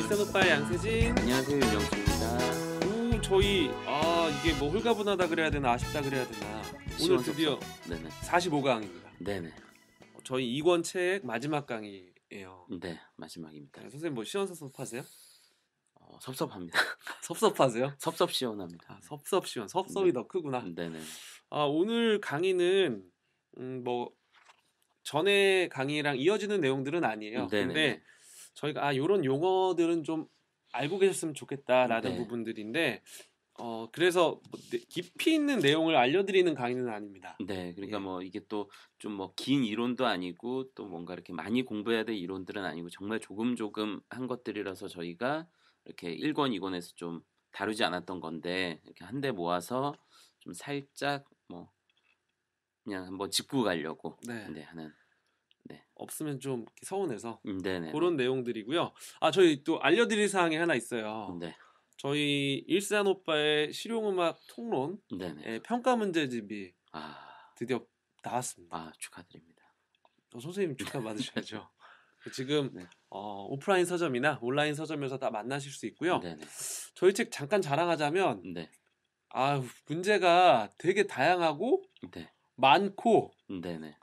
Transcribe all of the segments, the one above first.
안녕하오빠 양세진 안녕하세요 윤영수입니다 오 음, 저희 아 이게 뭐 홀가분하다 그래야 되나 아쉽다 그래야 되나 오늘 드디어 네네 45강입니다 네네 저희 2권 책 마지막 강의예요 네 마지막입니다 네, 선생님 뭐 시원섭섭하세요? 어, 섭섭합니다 섭섭하세요? 섭섭시원합니다 아, 섭섭시원 섭섭이 네. 더 크구나 네네 아 오늘 강의는 음, 뭐 전에 강의랑 이어지는 내용들은 아니에요 네네. 근데 저희가 아요런 용어들은 좀 알고 계셨으면 좋겠다라는 네. 부분들인데 어 그래서 뭐 네, 깊이 있는 내용을 알려드리는 강의는 아닙니다. 네, 그러니까 예. 뭐 이게 또 좀 뭐 긴 이론도 아니고 또 뭔가 이렇게 많이 공부해야 될 이론들은 아니고 정말 조금 조금 한 것들이라서 저희가 이렇게 1권 2권에서 좀 다루지 않았던 건데 이렇게 한 대 모아서 좀 살짝 뭐 그냥 한번 짚고 가려고 네, 네 하는 네. 없으면 좀 서운해서 음, 네네. 그런 내용들이고요. 아 저희 또 알려드릴 사항이 하나 있어요. 네. 저희 일산 오빠의 실용음악 통론 예, 평가 문제집이 아... 드디어 나왔습니다. 아, 축하드립니다. 어, 선생님 축하 받으셔야죠. 지금 네. 어, 오프라인 서점이나 온라인 서점에서 다 만나실 수 있고요. 네네. 저희 책 잠깐 자랑하자면 네. 아 문제가 되게 다양하고 네. 많고 네네.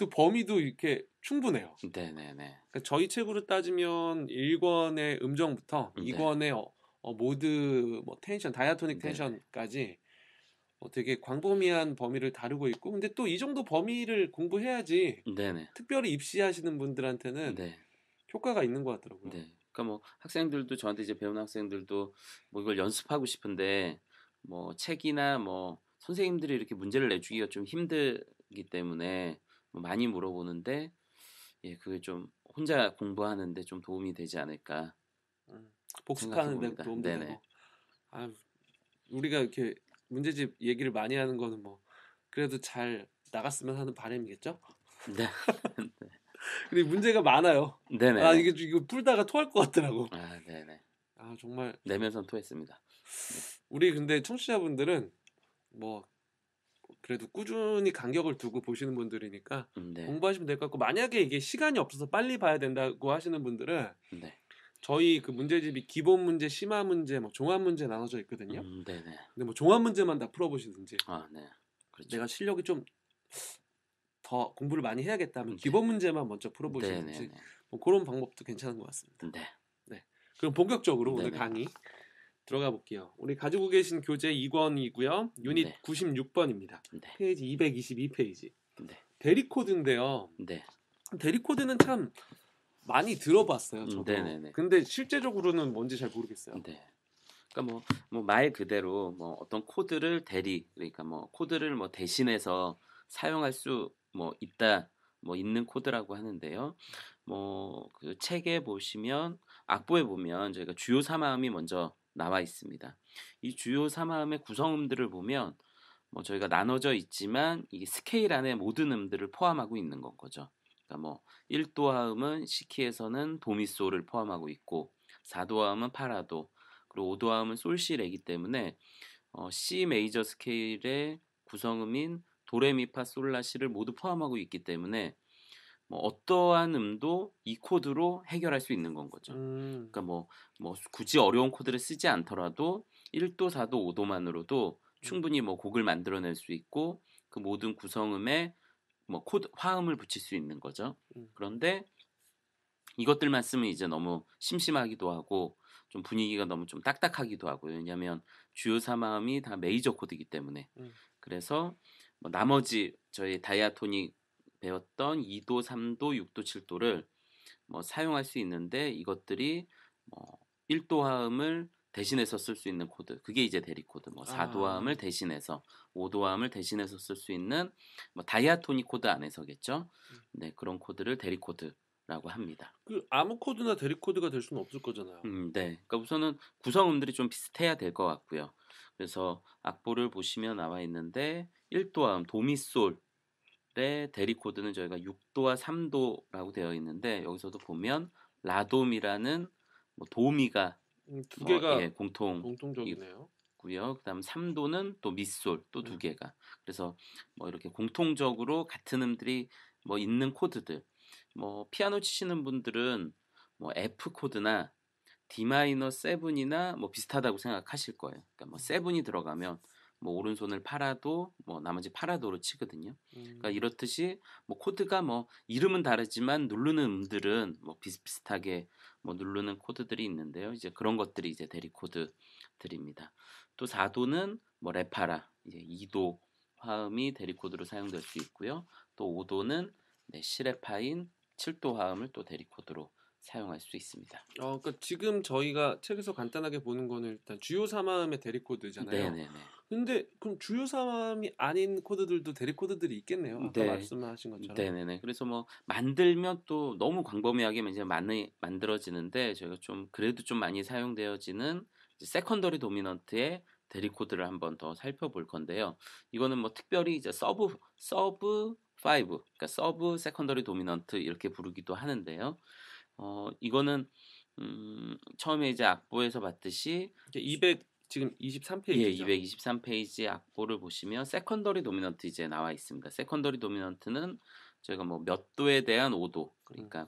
또 범위도 이렇게 충분해요. 네네네. 그니까 저희 책으로 따지면 1권의 음정부터 네. 2권의 어, 어, 모드 뭐 텐션, 다이아토닉 네. 텐션까지 어, 되게 광범위한 범위를 다루고 있고, 근데 또 이 정도 범위를 공부해야지 네네. 특별히 입시하시는 분들한테는 네. 효과가 있는 것 같더라고요. 네. 그러니까 뭐 학생들도 저한테 이제 배운 학생들도 뭐 이걸 연습하고 싶은데 뭐 책이나 뭐 선생님들이 이렇게 문제를 내주기가 좀 힘들기 때문에 뭐 많이 물어보는데 예 그게 좀 혼자 공부하는데 좀 도움이 되지 않을까 음, 복습하는데 도움이 되고 아 우리가 이렇게 문제집 얘기를 많이 하는 거는 뭐 그래도 잘 나갔으면 하는 바람이겠죠 네 근데 문제가 많아요 네네 아 이게 이거 풀다가 토할 것 같더라고 아 네네 아 정말 내면서 토했습니다 네. 우리 근데 청취자분들은 뭐 그래도 꾸준히 간격을 두고 보시는 분들이니까 음, 네. 공부하시면 될 것 같고 만약에 이게 시간이 없어서 빨리 봐야 된다고 하시는 분들은 음, 네. 저희 그 문제집이 기본 문제, 심화 문제, 뭐 종합 문제 나눠져 있거든요. 음, 네네. 네. 근데 뭐 종합 문제만 다 풀어보시든지. 아, 네. 그렇죠. 내가 실력이 좀 더 공부를 많이 해야겠다면 네. 기본 문제만 먼저 풀어보시든지 네, 네, 뭐 그런 방법도 괜찮은 것 같습니다. 네. 네. 그럼 본격적으로 네네. 오늘 강의 들어가 볼게요. 우리 가지고 계신 교재 2권이고요. 유닛 네. 96번입니다. 네. 페이지 222페이지. 네. 대리코드인데요. 네. 대리코드는 참 많이 들어봤어요. 저도. 네네네. 네, 네. 근데 실제적으로는 뭔지 잘 모르겠어요. 네. 그러니까 뭐말 뭐 그대로 뭐 어떤 코드를 대리 그러니까 뭐 코드를 뭐 대신해서 사용할 수 뭐 있다 뭐 있는 코드라고 하는데요. 뭐그 책에 보시면 악보에 보면 저희가 주요 사마음이 먼저 나와 있습니다. 이 주요 삼화음의 구성음들을 보면 뭐 저희가 나눠져 있지만 이게 스케일 안에 모든 음들을 포함하고 있는 건 거죠. 그러니까 뭐 1도화음은 시키에서는 도미소를 포함하고 있고 4도화음은 파라도 그리고 5도화음은 솔시레기 때문에 어, C 메이저 스케일의 구성음인 도레미파 솔라시를 모두 포함하고 있기 때문에 뭐 어떠한 음도 이 코드로 해결할 수 있는 건 거죠. 음. 그러니까 뭐, 뭐 굳이 어려운 코드를 쓰지 않더라도 1도, 4도, 5도만으로도 충분히 뭐 곡을 만들어낼 수 있고 그 모든 구성음에 뭐 코드 화음을 붙일 수 있는 거죠. 음. 그런데 이것들만 쓰면 이제 너무 심심하기도 하고 좀 분위기가 너무 좀 딱딱하기도 하고 왜냐하면 주요 사마음이 다 메이저 코드이기 때문에 음. 그래서 뭐 나머지 저희 다이아토닉 배웠던 2도, 3도, 6도, 7도를 뭐 사용할 수 있는데 이것들이 뭐 1도 화음을 대신해서 쓸 수 있는 코드. 그게 이제 대리 코드. 뭐 4도 아. 화음을 대신해서 5도 화음을 대신해서 쓸 수 있는 뭐 다이아토닉 코드 안에서겠죠. 음. 네, 그런 코드를 대리 코드 라고 합니다. 그 아무 코드나 대리 코드가 될 수는 없을 거잖아요. 음, 네. 그러니까 우선은 구성음들이 좀 비슷해야 될 것 같고요. 그래서 악보를 보시면 나와 있는데 1도화음 도미솔 의 대리 코드는 저희가 6도와 3도라고 되어 있는데 여기서도 보면 라돔이라는 뭐 도미가 음, 두 뭐 개가 어, 예, 공통 공통적이네요. 고요. 그다음 3도는 또 미솔 또두 네. 개가. 그래서 뭐 이렇게 공통적으로 같은 음들이 뭐 있는 코드들. 뭐 피아노 치시는 분들은 뭐 F 코드나 D 마이너 7이나 뭐 비슷하다고 생각하실 거예요. 그러니까 뭐 7이 들어가면 뭐 오른손을 팔아도 뭐 나머지 팔아도로 치거든요. 그러니까 음. 그러니까 이렇듯이 뭐 코드가 뭐 이름은 다르지만 누르는 음들은 뭐 비슷비슷하게 뭐 누르는 코드들이 있는데요. 이제 그런 것들이 이제 대리 코드들입니다. 또 4도는 뭐 레파라 이제 2도 화음이 대리 코드로 사용될 수 있고요. 또 5도는 네, 시레파인 7도 화음을 또 대리 코드로 사용할 수 있습니다. 어, 그러니까 지금 저희가 책에서 간단하게 보는 거는 일단 주요 3화음의 대리 코드잖아요. 네네네. 근데 그럼 주요 사항이 아닌 코드들도 대리 코드들이 있겠네요. 아까 네. 말씀하신 것처럼. 네네네. 그래서 뭐 만들면 또 너무 광범위하게 이제 많이 만들어지는데 저희가 좀 그래도 좀 많이 사용되어지는 세컨더리 도미넌트의 대립 코드를 한번 더 살펴볼 건데요. 이거는 뭐 특별히 이제 서브 서브 5, 그러니까 서브 세컨더리 도미넌트 이렇게 부르기도 하는데요. 어 이거는 음, 처음에 이제 악보에서 봤듯이 200 지금 23페이지죠. 예, 223페이지 악보를 보시면 세컨더리 도미넌트 이제 나와 있습니다. 세컨더리 도미넌트는 저희가 뭐 몇 도에 대한 오도 음. 그러니까 음.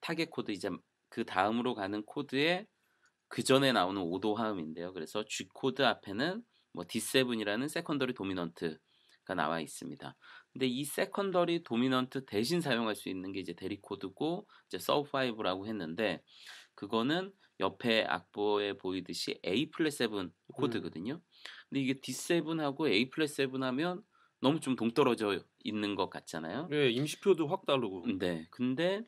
타겟 코드 이제 그 다음으로 가는 코드에그 전에 나오는 오도 화음인데요. 그래서 G 코드 앞에는 뭐 D7이라는 세컨더리 도미넌트가 나와 있습니다. 근데 이 세컨더리 도미넌트 대신 사용할 수 있는 게 이제 대리 코드고 이제 서브 5라고 했는데 그거는 옆에 악보에 보이듯이 A 플랫 세븐 음. 코드거든요. 음. 근데 이게 d 븐하고 A 플랫 세븐 하면 너무 좀 동떨어져 있는 것 같잖아요. 네, 임시표도 확 다르고. 음, 네, 근데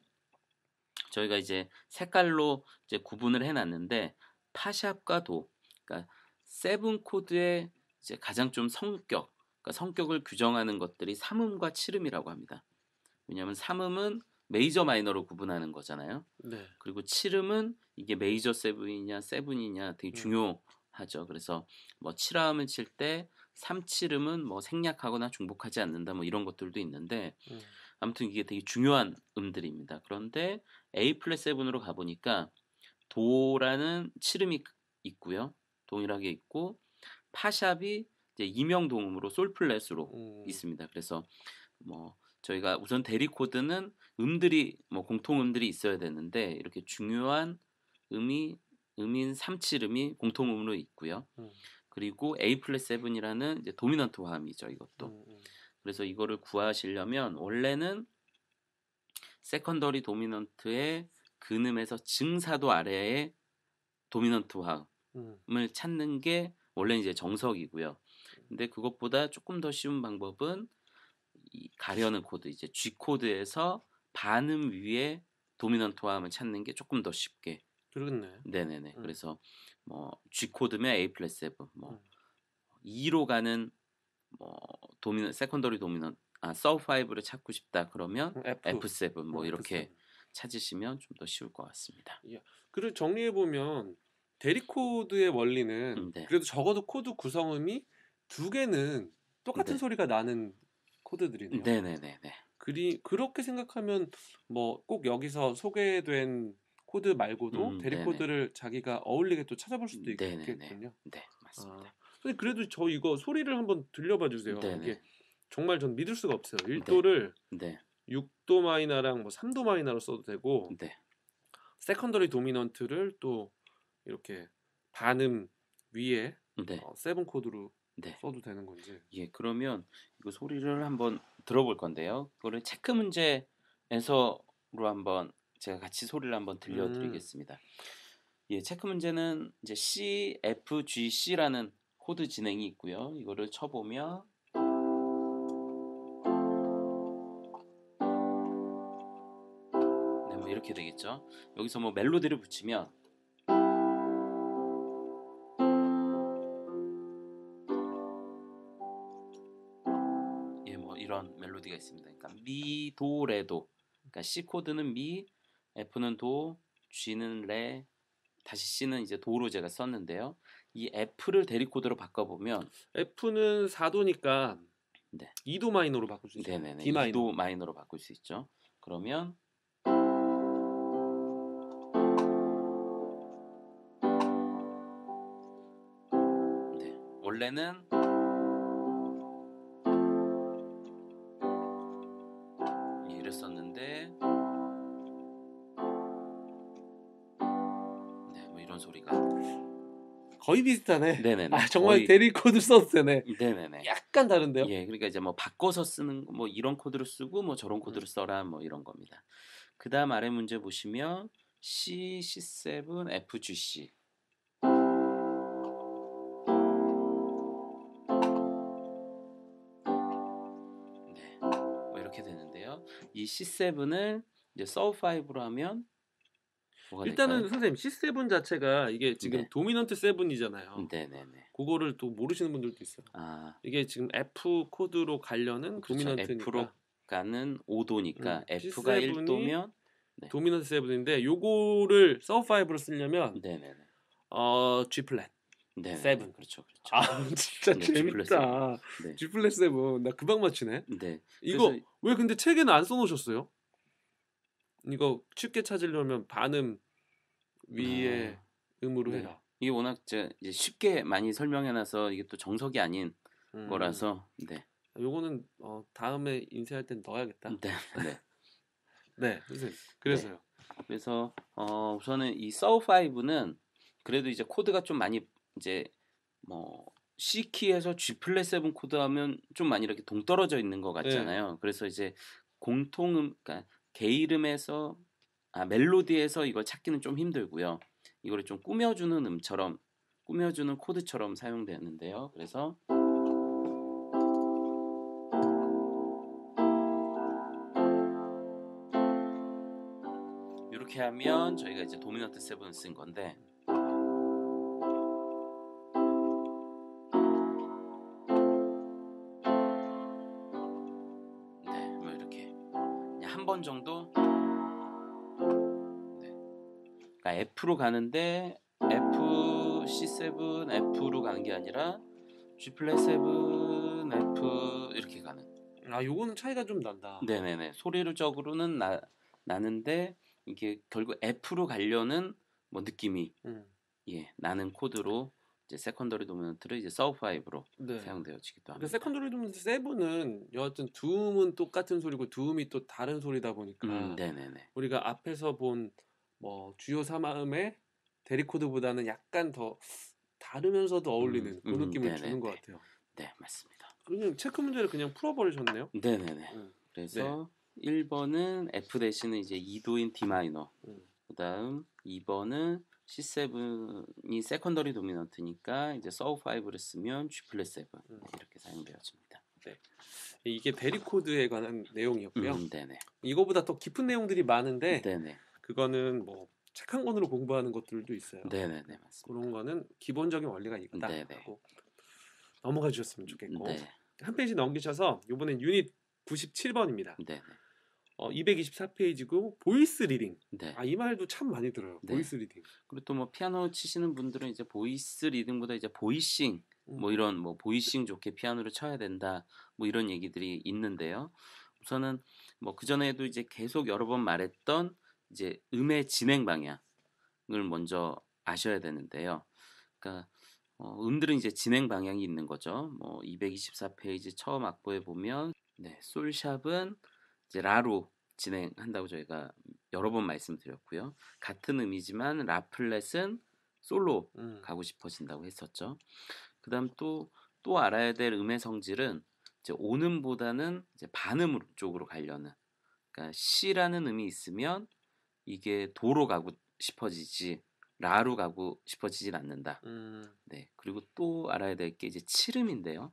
저희가 이제 색깔로 이제 구분을 해놨는데 파샵과 도, 그러니까 세븐 코드의 이제 가장 좀 성격, 그러니까 성격을 규정하는 것들이 삼음과 칠음이라고 합니다. 왜냐하면 삼음은 메이저 마이너로 구분하는 거잖아요. 네. 그리고 칠음은 이게 메이저 세븐이냐 세븐이냐 되게 음. 중요하죠. 그래서 뭐 칠음을 칠때 삼칠음은 뭐 생략하거나 중복하지 않는다 뭐 이런 것들도 있는데 음. 아무튼 이게 되게 중요한 음들입니다. 그런데 A 플랫 세븐으로 가 보니까 도라는 칠음이 있고요. 동일하게 있고 파샵이 이제 이명 동음으로 솔플랫으로 음. 있습니다. 그래서 뭐 저희가 우선 대리 코드는 음들이 뭐 공통 음들이 있어야 되는데 이렇게 중요한 음이 음인 삼7음이 공통 음으로 있고요. 음. 그리고 A 플랫 세븐이라는 이제 도미넌트 화음이죠, 이것도. 음, 음. 그래서 이거를 구하시려면 원래는 세컨더리 도미넌트의 근음에서 증사도 아래의 도미넌트 화음을 찾는 게 원래 이제 정석이고요. 음. 근데 그것보다 조금 더 쉬운 방법은 가려는 코드 이제 G 코드에서 반음 위에 도미넌트 화음을 찾는 게 조금 더 쉽게 그러겠네. 네네네. 음. 그래서 뭐 G 코드면 A 플랫 세븐, 뭐 음. 2로 가는 뭐 도미넌 세컨더리 도미넌 아 서브 5를 찾고 싶다 그러면 F, 세븐, 뭐 F7. 이렇게 찾으시면 좀 더 쉬울 것 같습니다. 예. 그리고 정리해 보면 대리 코드의 원리는 음, 네. 그래도 적어도 코드 구성음이 두 개는 똑같은 네. 소리가 나는 코드들이네요. 네네네. 그리 그렇게 생각하면 뭐 꼭 여기서 소개된 코드 말고도 음, 대리 네네. 코드를 자기가 어울리게 또 찾아볼 수도 있겠군요. 네 맞습니다. 아, 그래도 저 이거 소리를 한번 들려봐 주세요. 네네. 이게 정말 전 믿을 수가 없어요. 1도를 네. 6도 마이너랑 뭐 3도 마이너로 써도 되고 네. 세컨더리 도미넌트를 또 이렇게 반음 위에 네. 어, 세븐 코드로 네. 써도 되는 건지. 예, 그러면 이거 소리를 한번 들어볼 건데요. 그거를 체크 문제에서로 한번 제가 같이 소리를 한번 들려드리겠습니다. 음. 예, 체크 문제는 이제 C, F, G, C라는 코드 진행이 있고요. 이거를 쳐보면 네, 뭐 이렇게 되겠죠. 여기서 뭐 멜로디를 붙이면 메로디가 있습니다. 그러니까 미, 도, 레도. 그러니까 C 코드는 미, F는 도, G는 레, 다시 C는 이제 도로 제가 썼는데요. 이 F를 대립 코드로 바꿔보면 F는 4도니까 네. 2도 마이너로 바꿀 수 있죠. 네네네. 2도 마이너로 바꿀 수 있죠. 그러면 네. 원래는 거의 비슷하네. 네네. 네아 정말 거의... 대리 코드 써도 되네. 네네네. 약간 다른데요? 예, 그러니까 이제 뭐 바꿔서 쓰는 뭐 이런 코드를 쓰고 뭐 저런 코드로 음. 써라 뭐 이런 겁니다. 그다음 아래 문제 보시면 C C7 FGC. 네, 뭐 이렇게 되는데요. 이 C7을 이제 서브 5로 하면 일단은 선생님 c 세븐 자체가 이게 지금 네. 도미넌트 세븐이잖아요 네네네. 그거를 또 모르시는 분들도 있어요. 아. 이게 지금 F 코드로 가려는 도미넌트니 F로 가는 5도니까 음, F가 1도면 네. 도미넌트 세븐인데 요거를 서브 5로 쓰려면 네네네. 어 G 플랫 네, 세븐 그렇죠, 그렇죠. 아 진짜 네, 재밌다. 네. G 플랫 세븐 나 금방 맞히네. 네. 이거 왜 근데 책에는 안 써놓으셨어요? 이거 쉽게 찾으려면 반음 위에 아, 음으로 네. 해라. 이게 워낙 이제 이제 쉽게 많이 설명해놔서 이게 또 정석이 아닌 음. 거라서 네. 요거는 어, 다음에 인쇄할 땐 넣어야겠다. 네. 네. 네, 네 그래서요. 네. 그래서 어 우선은 이 서우 5는 그래도 이제 코드가 좀 많이 이제 뭐 C 키에서 G 플랫 세븐 코드 하면 좀 많이 이렇게 동떨어져 있는 것 같잖아요. 그래서 이제 공통음 그러니까 개 이름에서 아 멜로디에서 이걸 찾기는 좀 힘들고요. 이거를 좀 꾸며주는 음처럼 꾸며주는 코드처럼 사용되는데요. 그래서 이렇게 하면 저희가 이제 도미넌트 세븐 쓴 건데 그러니까 F로 가는데 F C7 F로 가는 게 아니라 G 플랫 7 F 이렇게 가는. 아 요거는 차이가 좀 난다. 네네네 소리로적으로는 나 나는데 이게 결국 F로 가려는 뭐 느낌이 음. 예 나는 코드로 이제 세컨더리 도미넌트를 이제 서브 파이브로 네. 사용되어지기도 합니다. 세컨더리 도미넌트 세븐은 여하튼 두 음은 똑같은 소리고 두 음이 또 다른 소리다 보니까 음, 우리가 앞에서 본뭐 주요 사마음의 데리코드보다는 약간 더 다르면서도 어울리는 음, 그런 음, 느낌을 네네네. 주는 것 네. 같아요. 네, 맞습니다. 그냥 체크 문제를 그냥 풀어버리셨네요. 네네네. 음. 그래서 네. 1번은 F 대신에 이제 2도인 D 마이너. 음. 그다음 2번은 C7이 세컨더리 도미넌트니까 이제 서우5를 쓰면 G 플랫 7 음. 네, 이렇게 사용되어집니다. 네. 이게 베리코드에 관한 내용이었고요. 음, 네네. 이거보다 더 깊은 내용들이 많은데 네네. 그거는 뭐 책 한 권으로 공부하는 것들도 있어요. 네네네 맞습니다. 그런 거는 기본적인 원리가 있거다 하고 넘어가 주셨으면 좋겠고 네. 한 페이지 넘기셔서 이번엔 유닛 97번입니다. 네네. 어, 224페이지고 보이스 리딩. 네. 아이 말도 참 많이 들어요. 네. 보이스 리딩. 그리고 또 뭐 피아노 치시는 분들은 이제 보이스 리딩보다 이제 보이싱 음. 뭐 이런 뭐 보이싱 좋게 피아노를 쳐야 된다 뭐 이런 얘기들이 있는데요. 우선은 뭐 그 전에도 이제 계속 여러 번 말했던 이제 음의 진행 방향을 먼저 아셔야 되는데요. 그러니까 어, 음들은 이제 진행 방향이 있는 거죠. 뭐 224페이지 처음 악보에 보면 네, 솔샵은 이제 라로 진행한다고 저희가 여러 번 말씀드렸고요. 같은 음이지만 라플렛은 솔로 음. 가고 싶어진다고 했었죠. 그다음 또 또 알아야 될 음의 성질은 이제 오음보다는 이제 반음 쪽으로 가려는 그러니까 C라는 음이 있으면 이게 도로 가고 싶어지지 라로 가고 싶어지진 않는다. 음. 네. 그리고 또 알아야 될 게 이제 칠음인데요.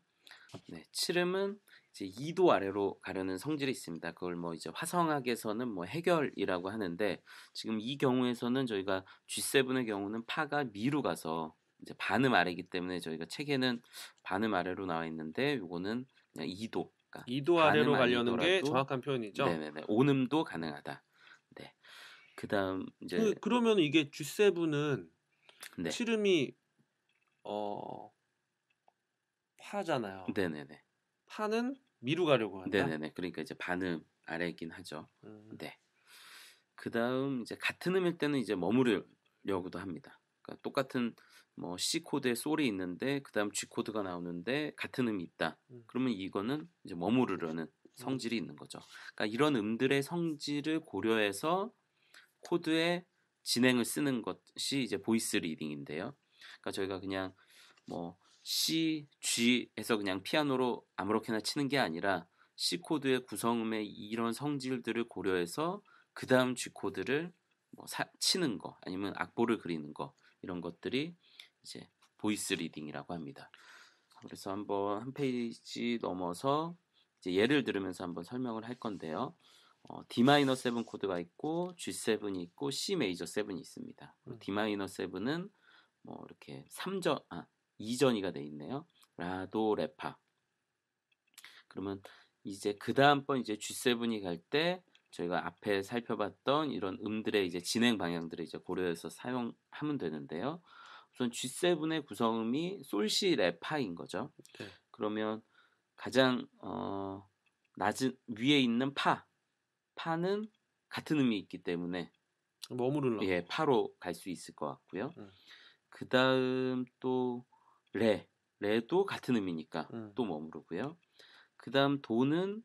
네. 칠음은 이제 2도 아래로 가려는 성질이 있습니다. 그걸 뭐 이제 화성학에서는 뭐 해결이라고 하는데 지금 이 경우에서는 저희가 G7의 경우는 파가 미로 가서 이제 반음 아래이기 때문에 저희가 책에는 반음 아래로 나와 있는데 요거는 그냥 2도 그러니까 2도 아래로 가려는 게 정확한 표현이죠. 네네네. 온음도 가능하다. 그다음 이제 그, 러면 이게 G7은 네. 치름이 어 파잖아요. 네네네. 파는 미루 가려고 한다. 네네네. 그러니까 이제 반음 아래긴 하죠. 음. 네. 그 다음 이제 같은 음일 때는 이제 머무르려고도 합니다. 그러니까 똑같은 뭐 C 코드에 소리 있는데 그 다음 G 코드가 나오는데 같은 음이 있다. 음. 그러면 이거는 이제 머무르려는 음. 성질이 있는 거죠. 그러니까 이런 음들의 성질을 고려해서 코드의 진행을 쓰는 것이 이제 보이스 리딩인데요. 그러니까 저희가 그냥 뭐 C, G에서 그냥 피아노로 아무렇게나 치는 게 아니라 C 코드의 구성음의 이런 성질들을 고려해서 그 다음 G 코드를 뭐 사, 치는 거 아니면 악보를 그리는 거 이런 것들이 이제 보이스 리딩이라고 합니다. 그래서 한번 한 페이지 넘어서 이제 예를 들으면서 한번 설명을 할 건데요. 어, D-7 코드가 있고 G7이 있고 C 메이저 7이 있습니다. 음. D-7은 뭐 이렇게 3전 아 2전이가 돼 있네요. 라도 레파. 그러면 이제 그 다음번 이제 G7이 갈 때 저희가 앞에 살펴봤던 이런 음들의 이제 진행 방향들을 이제 고려해서 사용하면 되는데요. 우선 G7의 구성음이 솔시 레파인 거죠. 네. 그러면 가장 어 낮은 위에 있는 파 파는 같은 의미 있기 때문에 머무르려 예 파로 갈 수 있을 것 같고요. 음. 그 다음 또 레, 레도 같은 의미니까 음. 또 머무르고요. 그 다음 도는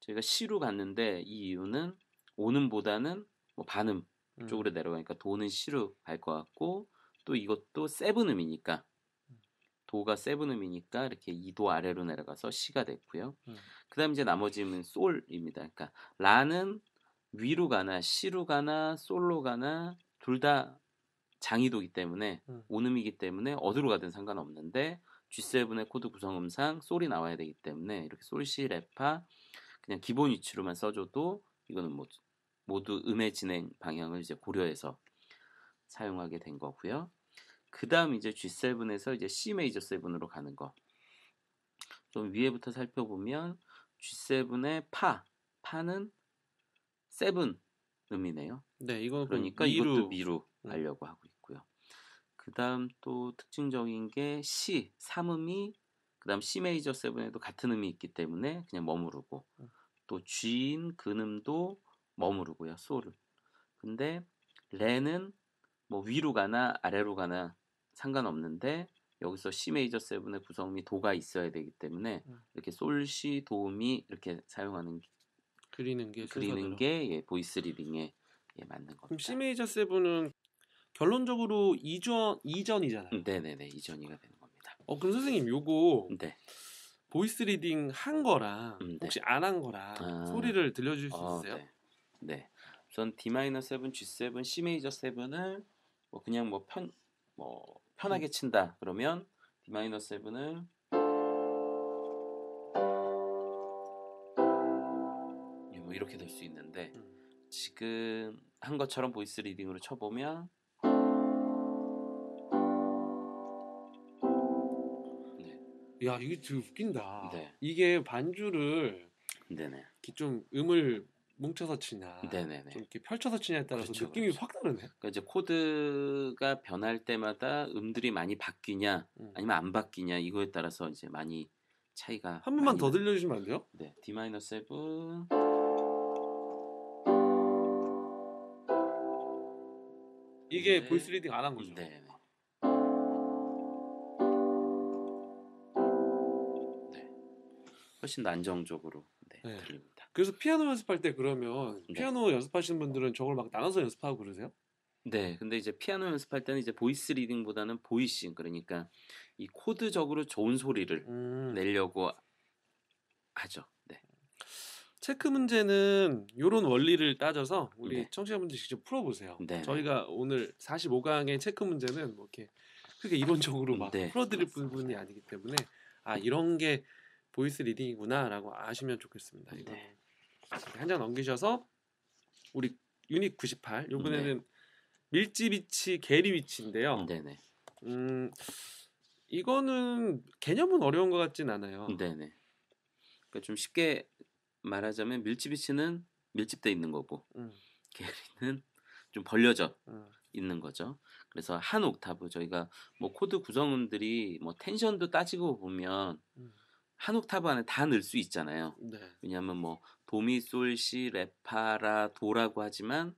제가 시로 갔는데 이 이유는 오는보다는 뭐 반음 음. 쪽으로 내려가니까 도는 시로 갈 것 같고 또 이것도 세븐음이니까 도가 세븐음이니까 이렇게 2도 아래로 내려가서 시가 됐고요. 음. 그다음 이제 나머지는 솔입니다. 그러니까 라는 위로 가나 시로 가나 솔로 가나 둘 다 장이도기 때문에 음. 온음이기 때문에 어디로 가든 상관없는데 G7의 코드 구성음상 솔이 나와야 되기 때문에 이렇게 솔시 레파 그냥 기본 위치로만 써줘도 이거는 뭐 모두 음의 진행 방향을 이제 고려해서 사용하게 된 거고요. 그 다음 이제 G7에서 이제 C 메이저 7으로 가는 거. 좀 위에부터 살펴보면 G7의 파, 파는 세븐 음이네요. 네, 이거 그러니까 미루. 이것도 미루 음. 하려고 하고 있고요. 그다음 또 특징적인 게 C 3음이 그다음 C 메이저 7에도 같은 음이 있기 때문에 그냥 머무르고 음. 또 G인 근음도 머무르고요. 소를. 근데 레는 뭐 위로 가나 아래로 가나 상관없는데 여기서 C 메이저 세븐의 구성음이 도가 있어야 되기 때문에 음. 이렇게 솔시 도음이 이렇게 사용하는 그리는 게 그리는 게 예, 보이스 리딩에 예, 맞는 겁니다. 그럼 C 메이저 세은 결론적으로 이전 이전이잖아요. 음, 네네네 이전이가 되는 겁니다. 어 그럼 선생님 요거 네. 보이스 리딩 한 거랑 음, 네. 혹시 안한 거랑 아... 소리를 들려줄 수 어, 있어요? 네. 네. 우선 D 마이너 7, G 7, C 메이저 7을 뭐 그냥 뭐편뭐 편하게 음. 친다. 그러면 D 마이너 7을 예, 뭐 이렇게 될 수 있는데 음. 지금 한 것처럼 보이스 리딩으로 쳐보면 네. 야 이게 되게 웃긴다. 네. 이게 반주를 네네. 좀 음을 뭉쳐서 치냐, 네네네. 좀 이렇게 펼쳐서 치냐에 따라서 그렇죠, 느낌이 그렇죠. 확 다르네. 그러니까 이제 코드가 변할 때마다 음들이 많이 바뀌냐, 음. 아니면 안 바뀌냐 이거에 따라서 이제 많이 차이가. 한 번만 더 들려주시면 안 돼요? 네, D 마이너 7. 이게 네. 보이스 리딩 안 한 거죠? 음, 네. 훨씬 더 안정적으로 네, 네. 들립니다. 그래서 피아노 연습할 때 그러면 네. 피아노 연습하시는 분들은 저걸 막 나눠서 연습하고 그러세요? 네, 근데 이제 피아노 연습할 때는 이제 보이스 리딩보다는 보이싱 그러니까 이 코드적으로 좋은 소리를 음. 내려고 하죠. 네. 체크 문제는 이런 원리를 따져서 우리 네. 청취자분들 직접 풀어보세요. 네. 저희가 오늘 45강의 체크 문제는 뭐 이렇게 크게 이론적으로 막 네. 풀어드릴 부분이 아니기 때문에 아 이런 게 보이스 리딩이구나라고 아시면 좋겠습니다. 이거. 네. 한장 넘기셔서 우리 유닛 98 요번에는 네. 밀집위치 계리위치인데요 네네. 음 이거는 개념은 어려운 것 같진 않아요. 네네. 그러니까 좀 쉽게 말하자면 밀집위치는 밀집돼 있는 거고 음. 게리는 좀 벌려져 음. 있는 거죠. 그래서 한 옥타브 저희가 뭐 코드 구성원들이뭐 텐션도 따지고 보면 음. 한 옥타브 안에 다 넣을 수 있잖아요. 네. 왜냐하면 뭐 도미솔시 레파라도라고 하지만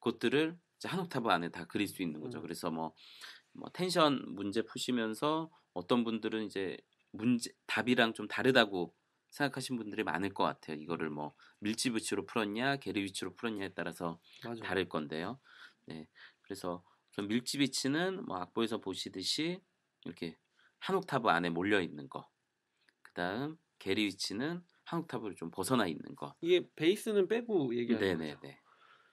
그것들을 한 옥타브 안에 다 그릴 수 있는 거죠. 음. 그래서 뭐, 뭐 텐션 문제 푸시면서 어떤 분들은 이제 문제 답이랑 좀 다르다고 생각하신 분들이 많을 것 같아요. 이거를 뭐 밀집위치로 풀었냐, 게리위치로 풀었냐에 따라서 맞아 다를 건데요. 네, 그래서 밀집위치는 뭐 악보에서 보시듯이 이렇게 한 옥타브 안에 몰려 있는 거. 그다음 게리위치는 한옥탑으로 좀 벗어나 있는 거. 이게 베이스는 빼고 얘기하는 네네네. 죠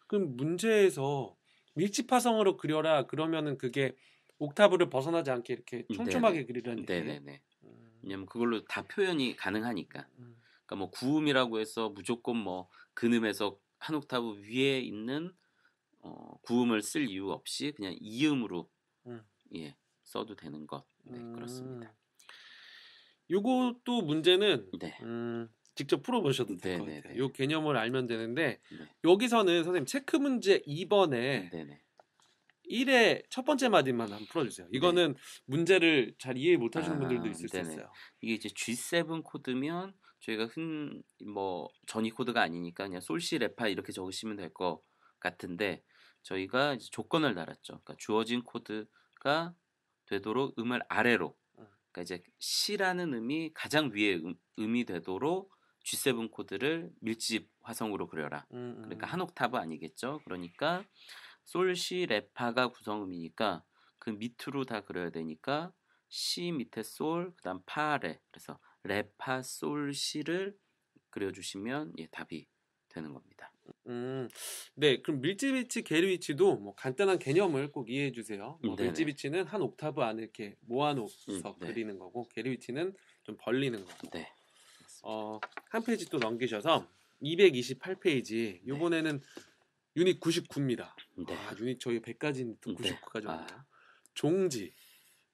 그럼 문제에서 밀집화성으로 그려라 그러면은 그게 옥타브를 벗어나지 않게 이렇게 음, 촘촘하게 그리라는 얘기예요. 네네네. 음. 왜냐면 그걸로 다 표현이 가능하니까. 음. 그러니까 뭐 구음이라고 해서 무조건 뭐 근음에서 한 옥타브 위에 있는 어, 구음을 쓸 이유 없이 그냥 이음으로 음. 예 써도 되는 것. 네 그렇습니다. 음. 요것도 문제는 네. 음, 직접 풀어보셔도 될것 같아요. 이 개념을 알면 되는데 네. 여기서는 선생님 체크 문제 2번에 네네. 1의 첫 번째 마디만 한번 풀어주세요. 네. 이거는 문제를 잘 이해 못하시는 아, 분들도 있을 네네. 수 있어요. 이게 이제 G7 코드면 저희가 흔뭐 전이 코드가 아니니까 그냥 솔시 레파 이렇게 적으시면 될 것 같은데 저희가 조건을 달았죠. 그러니까 주어진 코드가 되도록 음을 아래로 어. 그러니까 이제 C라는 음이 가장 위에 음, 음이 되도록 G7 코드를 밀집 화성으로 그려라. 음, 음. 그러니까 한 옥타브 아니겠죠. 그러니까 솔, 시, 레파가 구성음이니까 그 밑으로 다 그려야 되니까 시 밑에 솔, 그다음 파, 레. 그래서 레파, 솔, 시를 그려주시면 예, 답이 되는 겁니다. 음, 네, 그럼 밀집위치, 계리위치도 뭐 간단한 개념을 꼭 이해해 주세요. 뭐 음, 밀집위치는 한 옥타브 안에 이렇게 모아놓서 음, 네. 그리는 거고, 계리위치는 좀 벌리는 거고. 네. 어, 한 페이지 또 넘기셔서 228페이지. 요번에는 유닛 99입니다. 네. 아, 유닛 저희 100까지 99까지 네 아. 종지.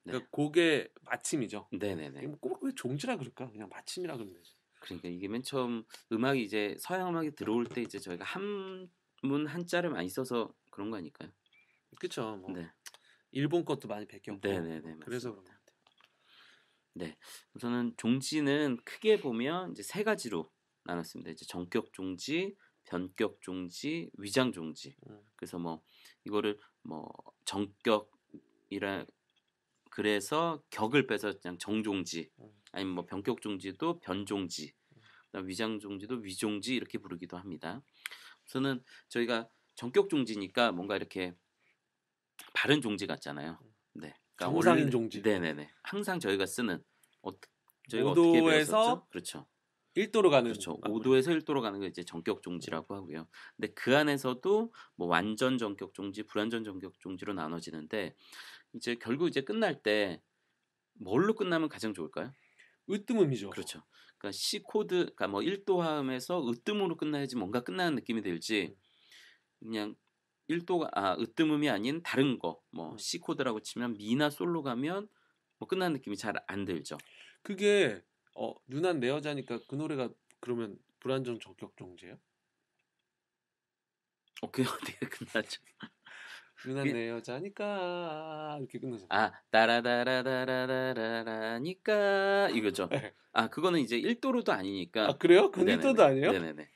네. 그러니까 그게 마침이죠. 네네네. 꼭왜 종지라 그럴까? 그냥 마침이라 그러면 되지 그러니까 이게 맨 처음 음악이 이제 서양 음악이 들어올 때 이제 저희가 한문 한자를 많이 써서 그런 거 아닐까요? 그렇죠. 뭐 네. 일본 것도 많이 배경. 고 네네네. 맞습니다. 그래서 그런 거. 네. 우선은 종지는 크게 보면 이제 세 가지로 나눴습니다. 이제 정격 종지, 변격 종지, 위장 종지. 음. 그래서 뭐 이거를 뭐 정격이라 그래서 격을 빼서 그냥 정종지 음. 아니면 뭐 변격 종지도 변종지 위장 종지도 위종지 이렇게 부르기도 합니다. 우선은 저희가 정격 종지니까 뭔가 이렇게 바른 종지 같잖아요. 음. 그러니까 정상인 종지. 네네네. 항상 저희가 쓰는 어, 저희가 5도에서 그렇죠. 1도로 가는 그렇죠. 5도에서 1도로 가는 게 이제 전격 종지라고 하고요. 근데 그 안에서도 뭐 완전 전격 종지, 불완전 전격 종지로 나눠지는데 이제 결국 이제 끝날 때 뭘로 끝나면 가장 좋을까요? 으뜸음이죠. 그렇죠. 그러니까 C 코드, 그러니까 뭐 1도 함에서 으뜸으로 끝나야지 뭔가 끝나는 느낌이 들지. 음. 그냥 1도가 아, 으뜸음이 아닌 다른 거뭐 음. C 코드라고 치면 미나 솔로 가면 뭐 끝나는 느낌이 잘 안 들죠. 그게 어 누난 내 여자니까 그 노래가 그러면 불안정 적격 정지예요어 그게 어떻게 끝나죠? 누난 그 내 여자니까 이렇게 끝나죠. 아 따라다라다라라라니까 이거죠. 네. 아 그거는 이제 1도로도 아니니까. 아 그래요? 그 1도도 아니에요? 네네네.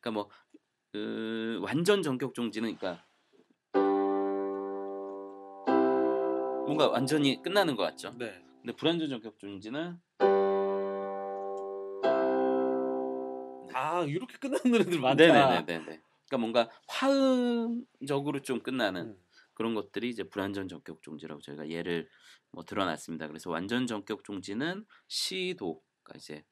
그러니까 뭐 그, 완전 전격 정지는 그러니까 뭔가 완전히 끝나는 것 같죠. 네. 근데 불완전 전격 중지는 네. 아 이렇게 끝나는 노래들 많다. 네네네네. 그러니까 뭔가 화음적으로 좀 끝나는 음. 그런 것들이 이제 불완전 전격 중지라고 저희가 예를 뭐 드러났습니다. 그래서 완전 전격 중지는 시도가 이제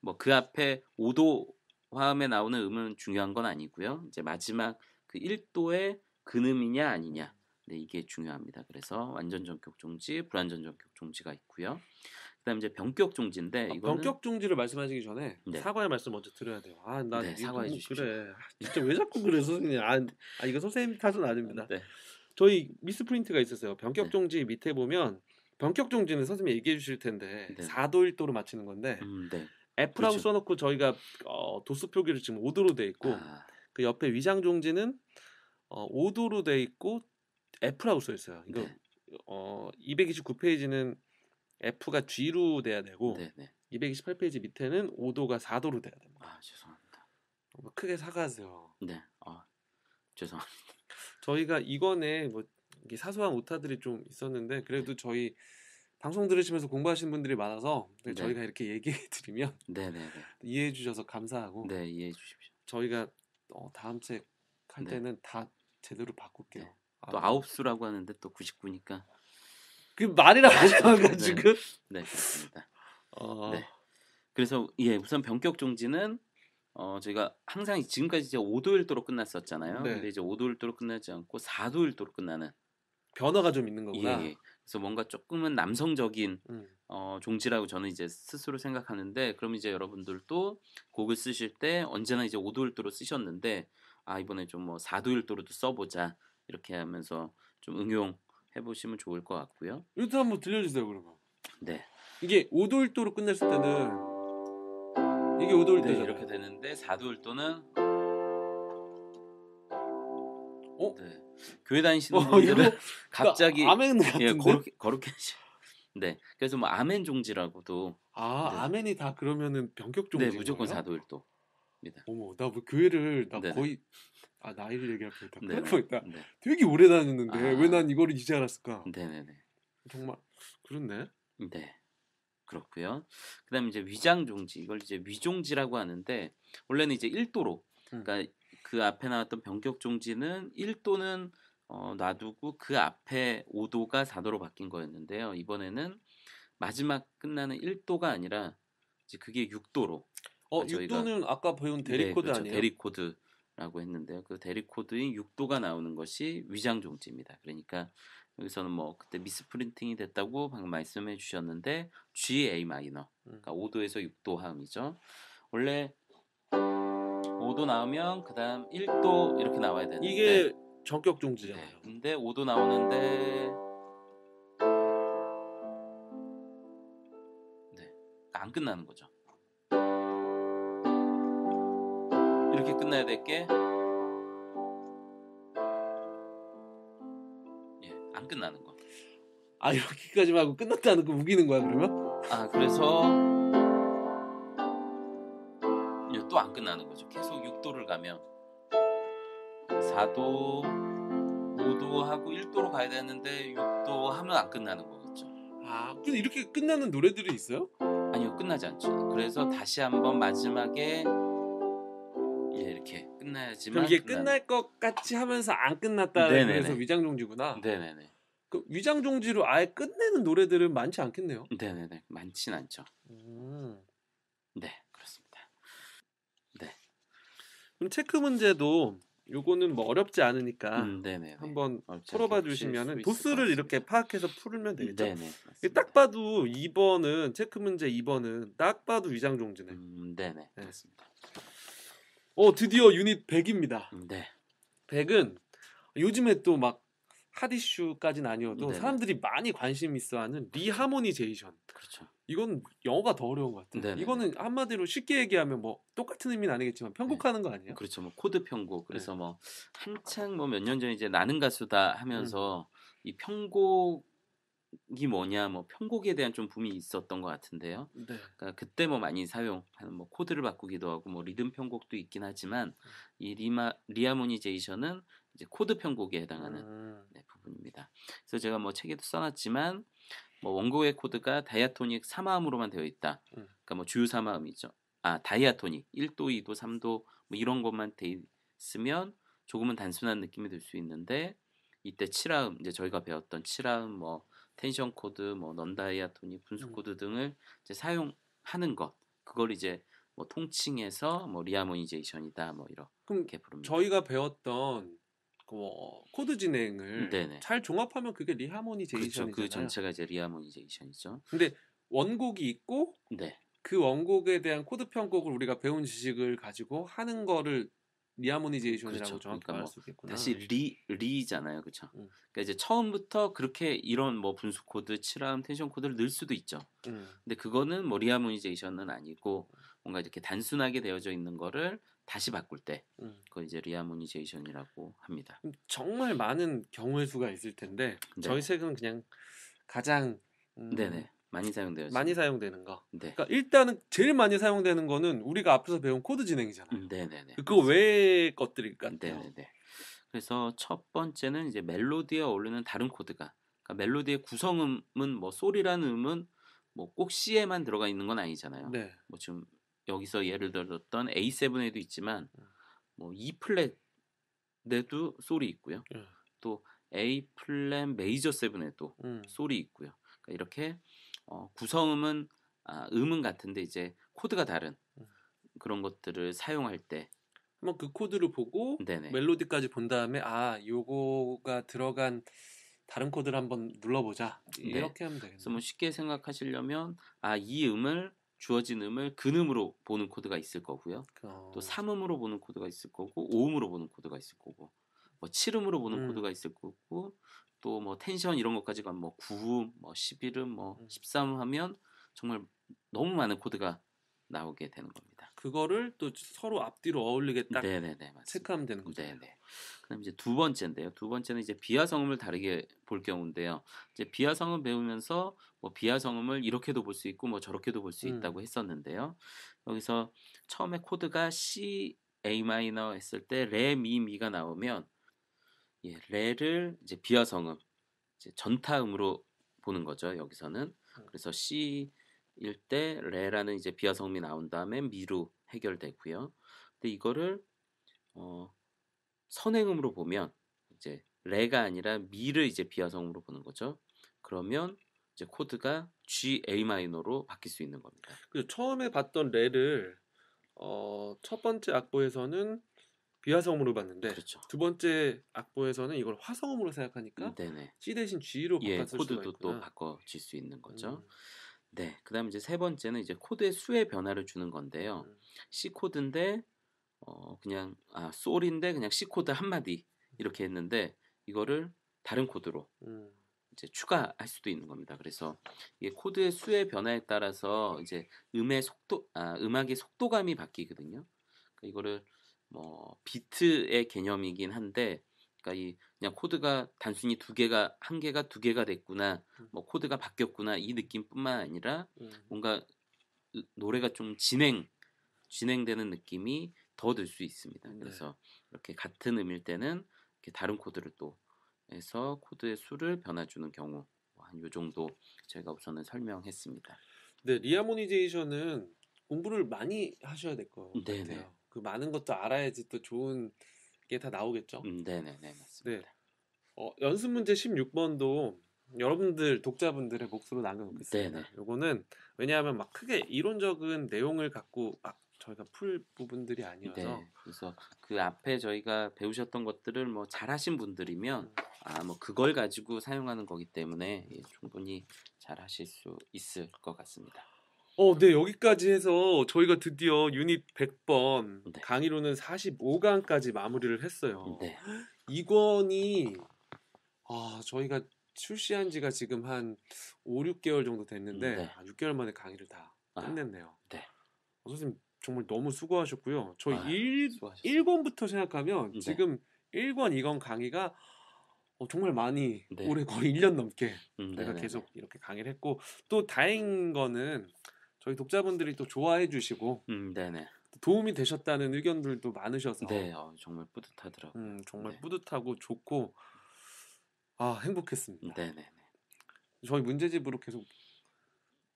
뭐 그 앞에 오도 화음에 나오는 음은 중요한 건 아니고요. 이제 마지막 그 1도의 근음이냐 아니냐 네, 이게 중요합니다. 그래서 완전 전격 종지, 불완전 전격 종지가 있고요. 그다음 이제 병격 종지인데 아, 이격 종지를 말씀하시기 전에 네. 사과의 말씀 먼저 드려야 돼요. 아, 나 네, 사과해 주시 그래. 아, 진짜 왜 자꾸 그래 선생님? 아, 아 이거 선생님 탓은 아닙니다. 네. 저희 미스 프린트가 있었어요. 병격 네. 종지 밑에 보면 병격 종지는 선생님이 얘기해 주실 텐데 네. 사도일도로 맞추는 건데 음, 네. F라고 그렇죠. 써놓고 저희가 어, 도수 표기를 지금 5도로 돼 있고 아. 그 옆에 위장 종지는 어, 5도로 돼 있고 F라고 써 있어요. 이거 그러니까 네. 어 229페이지는 F가 G로 돼야 되고 네, 네. 228페이지 밑에는 5도가 4도로 돼야 됩니다. 아 죄송합니다. 뭐 크게 사가세요 네. 아 죄송합니다. 저희가 이번에 뭐 사소한 오타들이 좀 있었는데 그래도 네. 저희 방송 들으시면서 공부하시는 분들이 많아서 네, 네. 저희가 이렇게 얘기해 드리면 이해해 주셔서 감사하고 네 이해해 주십시오. 저희가 어, 다음 책 할 때는 다 제대로 바꿀게요. 또 아홉 수라고 하는데 또 99니까 그 말이랑 라 하잖아요 지금. 네, 그렇습니다. 어... 네. 그래서 예, 우선 변격 종지는 어저희가 항상 지금까지 이제 5도 1도로 끝났었잖아요. 네. 근데 이제 5도 1도로 끝나지 않고 4도 1도로 끝나는 변화가 좀 있는 거구나. 예, 예. 그래서 뭔가 조금은 남성적인 음. 어, 종지라고 저는 이제 스스로 생각하는데 그럼 이제 여러분들도 곡을 쓰실 때 언제나 이제 5도 1도로 쓰셨는데 아 이번에 좀뭐 4도 1도로도 써보자 이렇게 하면서 좀 응용해 보시면 좋을 것 같고요. 일단 한번 들려주세요 그러면. 네. 이게 5도일도로 끝냈을 때는 이게 5도일도 네, 이렇게 되는데 4도일도는 어? 네. 교회 다니시는 어, 분들은 그러니까 갑자기 아멘 예, 같은데? 거룩해 네. 그래서 뭐 아멘 종지라고도 아 네. 아멘이 다 그러면은 변격 종지. 네, 무조건 4도일도. 있습니다. 어머, 나 뭐 교회를 나 네네. 거의 아 나이를 얘기할 뻔했다. 큰일 고있다 네. 되게 오래 다녔는데 아. 왜난 이거를 이제 알았을까? 네 네네. 정말 그렇네. 네. 그렇고요. 그다음 에 이제 위장 종지 이걸 이제 위종지라고 하는데 원래는 이제 1도로 음. 그러니까 그 앞에 나왔던 병격 종지는 1도는 어, 놔두고 그 앞에 5도가 4도로 바뀐 거였는데요. 이번에는 마지막 끝나는 1도가 아니라 이제 그게 6도로 어, 그러니까 육도는 아까 배운 네, 데리코드 네, 그렇죠. 아니에요? 데리코드라고 했는데요. 그 데리코드인 육도가 나오는 것이 위장 종지입니다. 그러니까 여기서는 뭐 그때 미스프린팅이 됐다고 방금 말씀해 주셨는데 G A 마이너. 그러니까 5도에서 음. 6도 하음이죠. 원래 5도 나오면 그다음 1도 이렇게 나와야 되는데 이게 전격 종지잖아요. 네, 근데 5도 나오는데 네. 안 끝나는 거죠. 이렇게 끝나야 될게 예, 안 끝나는 거. 아 이렇게까지 하고 끝났다는 거 우기는 거야 그러면? 아 그래서 예, 또안 끝나는 거죠. 계속 6도를 가면 4도, 5도 하고 1도로 가야 되는데 6도 하면 안 끝나는 거겠죠. 아 근데 이렇게 끝나는 노래들이 있어요? 아니요 끝나지 않죠. 그래서 다시 한번 마지막에 이렇게 끝나야지만 이게 끝난... 날것 같이 하면서 안 끝났다 그래서 위장 종지구나. 네네네. 그 위장 종지로 아예 끝내는 노래들은 많지 않겠네요. 네네네 많진 않죠. 음. 네 그렇습니다. 네. 그럼 체크 문제도 요거는 뭐 어렵지 않으니까 음, 한번 풀어봐 주시면은 도수를 이렇게 파악해서 풀면 되겠죠. 네네, 딱 봐도 2번은 체크 문제 2번은 딱 봐도 위장 종지네. 음, 네네 네. 맞습니다. 어 드디어 유닛 100입니다. 네. 100은 요즘에 또막 핫이슈까지는 아니어도 네 사람들이 많이 관심 있어하는 리하모니제이션. 그렇죠. 이건 영어가 더 어려운 것 같아요. 네네. 이거는 한마디로 쉽게 얘기하면 뭐 똑같은 의미는 아니겠지만 편곡하는 네. 거 아니에요? 그렇죠. 뭐 코드 편곡. 네. 그래서 네. 뭐 한창 뭐 몇 년 전에 이제 나는 가수다 하면서 음. 이 편곡 이 뭐냐 뭐 편곡에 대한 좀 붐이 있었던 것 같은데요. 네. 그러니까 그때 뭐 많이 사용하는 뭐 코드를 바꾸기도 하고 뭐 리듬 편곡도 있긴 하지만 음. 이 리마 리아모니제이션은 이제 코드 편곡에 해당하는 음. 네, 부분입니다. 그래서 제가 뭐 책에도 써놨지만 뭐 원곡의 코드가 다이아토닉 사마음으로만 되어 있다. 음. 그러니까 뭐 주요 사마음이죠아 다이아토닉 1도, 2도, 3도 뭐 이런 것만 돼 있으면 조금은 단순한 느낌이 들 수 있는데 이때 7화음 이제 저희가 배웠던 7화음 뭐 텐션 코드, 뭐 넌다이아토닉 분수 음. 코드 등을 이제 사용하는 것 그걸 이제 뭐 통칭해서 뭐 리하모니제이션이다 뭐 이렇게 부릅니다. 저희가 배웠던 그 뭐 코드 진행을 네네. 잘 종합하면 그게 리하모니제이션이그죠그 전체가 이제 리하모니제이션이죠. 근데 원곡이 있고 네. 그 원곡에 대한 코드 편곡을 우리가 배운 지식을 가지고 하는 거를 리아모니제이션이라고 그렇죠. 그러니까 정확히 그러니까 말할 뭐 수 있겠구나. 다시 네. 리 리잖아요, 그렇죠? 음. 그러니까 이제 처음부터 그렇게 이런 뭐 분수 코드, 칠함, 텐션 코드를 넣을 수도 있죠. 음. 근데 그거는 뭐리아모니제이션은 아니고 뭔가 이렇게 단순하게 되어져 있는 거를 다시 바꿀 때 음. 그걸 이제 리아모니제이션이라고 합니다. 정말 많은 경우의 수가 있을 텐데 네. 저희 책은 그냥 가장 음, 네네. 많이 사용되요 많이 사용되는 거. 네. 그러니까 일단은 제일 많이 사용되는 거는 우리가 앞에서 배운 코드 진행이잖아요. 음, 네네네. 그거 외의 것들일 것같요 네네네. 그래서 첫 번째는 이제 멜로디에 어울리는 다른 코드가 그러니까 멜로디의 구성음은 뭐 소리라는 음은 뭐꼭 C에만 들어가 있는 건 아니잖아요. 네. 뭐 지금 여기서 예를 들었던 A7에도 있지만 음. 뭐 E 플랫에도 소리 있고요. 음. 또 A 플랫 메이저 7에도 음. 소리 있고요. 그러니까 이렇게 어, 구성음은 아, 음은 같은데 이제 코드가 다른 음. 그런 것들을 사용할 때 한번 그 코드를 보고 네네. 멜로디까지 본 다음에 아 요거가 들어간 다른 코드를 한번 눌러보자 네. 이렇게 하면 되겠네요. 그래서 뭐 쉽게 생각하시려면 아이 음을 주어진 음을 근음으로 보는 코드가 있을 거고요. 어... 또 삼음으로 보는 코드가 있을 거고 오음으로 보는 코드가 있을 거고 뭐 칠음으로 보는 음. 코드가 있을 거고 또뭐 텐션 이런 것까지가 뭐 9음, 뭐 11음, 뭐 13음 하면 정말 너무 많은 코드가 나오게 되는 겁니다. 그거를 또 서로 앞뒤로 어울리게 딱 네네네, 체크하면 되는 거죠. 네네. 그다음 이제 두 번째인데요. 두 번째는 이제 비하 성음을 다르게 볼 경우인데요. 이제 비하 성음 배우면서 뭐 비하 성음을 이렇게도 볼 수 있고 뭐 저렇게도 볼수 음. 있다고 했었는데요. 여기서 처음에 코드가 C A 마이너 했을 때 레 미 미가 나오면 예, 레를 이제 비화성음, 이제 전타음으로 보는 거죠. 여기서는 음. 그래서 C 일때 레라는 이제 비화성음이 나온 다음에 미로 해결되고요. 근데 이거를 어, 선행음으로 보면 이제 레가 아니라 미를 이제 비화성음으로 보는 거죠. 그러면 이제 코드가 G A 마이너로 바뀔 수 있는 겁니다. 그 처음에 봤던 레를 어, 첫 번째 악보에서는 비화성음으로 봤는데 그렇죠. 두 번째 악보에서는 이걸 화성음으로 생각하니까 네네. C 대신 G로 바꿔 예, 코드도 또 바꿔질 수 있는 거죠. 음. 네, 그다음 이제 세 번째는 이제 코드의 수의 변화를 주는 건데요. 음. C 코드인데 어 그냥 아 솔인데 그냥 C 코드 한 마디 이렇게 했는데 이거를 다른 코드로 음. 이제 추가할 수도 있는 겁니다. 그래서 이게 코드의 수의 변화에 따라서 이제 음의 속도, 아, 음악의 속도감이 바뀌거든요. 그러니까 이거를 뭐 비트의 개념이긴 한데 그러니까 이 그냥 코드가 단순히 두 개가 한 개가 두 개가 됐구나 음. 뭐 코드가 바뀌었구나 이 느낌뿐만 아니라 음. 뭔가 노래가 좀 진행 진행되는 느낌이 더 들 수 있습니다. 네. 그래서 이렇게 같은 음일 때는 이렇게 다른 코드를 또 해서 코드의 수를 변화주는 경우 뭐 한요 정도 제가 우선은 설명했습니다. 네, 리아모니제이션은 공부를 많이 하셔야 될것 음, 같아요. 그 많은 것도 알아야지 또 좋은 게 다 나오겠죠. 음, 네네네 네. 맞습니다. 네. 어, 연습 문제 16번도 여러분들 독자분들의 목소리로 남겨놓겠습니다. 네네. 요거는 왜냐하면 막 크게 이론적인 내용을 갖고 막 저희가 풀 부분들이 아니어서 네, 그래서 그 앞에 저희가 배우셨던 것들을 뭐 잘하신 분들이면 음. 아뭐 그걸 가지고 사용하는 거기 때문에 예, 충분히 잘하실 수 있을 것 같습니다. 어, 네, 여기까지 해서 저희가 드디어 유닛 100번 네. 강의로는 45강까지 마무리를 했어요. 네. 이 권이 아, 저희가 출시한 지가 지금 한 5, 6개월 정도 됐는데 네. 6개월 아, 만에 강의를 다 아, 끝냈네요. 네. 어, 선생님 정말 너무 수고하셨고요. 저희 아, 1, 1권부터 생각하면 네. 지금 1권, 2권 강의가 어, 정말 많이 네. 올해 거의 1년 넘게 음, 내가 네, 네, 계속 이렇게 강의를 했고 또 다행인 거는 저희 독자분들이 또 좋아해 주시고 음, 네네. 도움이 되셨다는 의견들도 많으셔서 네, 어, 정말 뿌듯하더라고요. 음, 정말 네. 뿌듯하고 좋고 아 행복했습니다. 네네. 저희 문제집으로 계속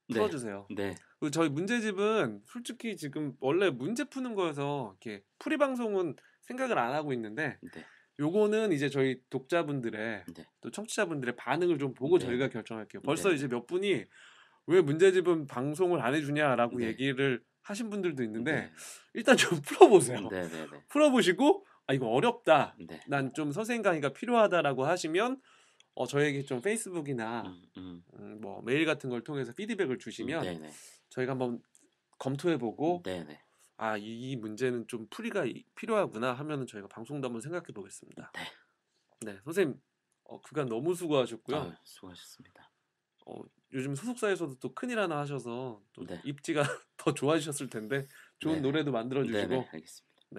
네, 풀어주세요. 네. 그리고 저희 문제집은 솔직히 지금 원래 문제 푸는 거여서 이렇게 풀이 방송은 생각을 안 하고 있는데 네. 요거는 이제 저희 독자분들의 네. 또 청취자분들의 반응을 좀 보고 네. 저희가 결정할게요. 네. 벌써 이제 몇 분이 왜 문제집은 방송을 안 해주냐라고 네. 얘기를 하신 분들도 있는데 네. 일단 좀 풀어보세요. 네, 네, 네, 풀어보시고 아 이거 어렵다. 네. 난좀 선생 강의가 필요하다라고 하시면 어 저에게 좀 페이스북이나 음, 음. 음, 뭐 메일 같은 걸 통해서 피드백을 주시면 저희가 한번 검토해보고 아 이 문제는 좀 풀이가 필요하구나 하면은 저희가 방송도 한번 생각해 보겠습니다. 네. 선생님 어, 그간 너무 수고하셨고요. 아, 수고하셨습니다. 어, 요즘 소속사에서도 또 큰 일 하나 하셔서 또 네. 입지가 더 좋아지셨을 텐데 좋은 네 노래도 만들어 주시고 네, 네,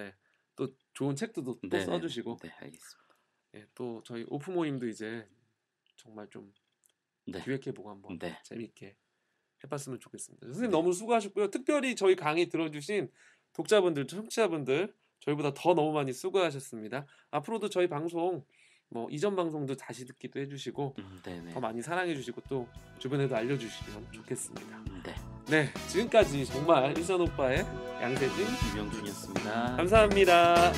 네. 또 좋은 책도 또, 네, 써주시고 네, 알겠습니다. 예, 또 저희 오프 모임도 이제 정말 좀 네. 기획해보고 한번 네. 재미있게 해봤으면 좋겠습니다. 선생님 너무 수고하셨고요. 특별히 저희 강의 들어주신 독자분들, 청취자분들 저희보다 더 너무 많이 수고하셨습니다. 앞으로도 저희 방송 뭐 이전 방송도 다시 듣기도 해주시고 음, 더 많이 사랑해주시고 또 주변에도 알려주시면 좋겠습니다. 네. 네 지금까지 정말 일선 오빠의 양세진 김영준이었습니다. 감사합니다.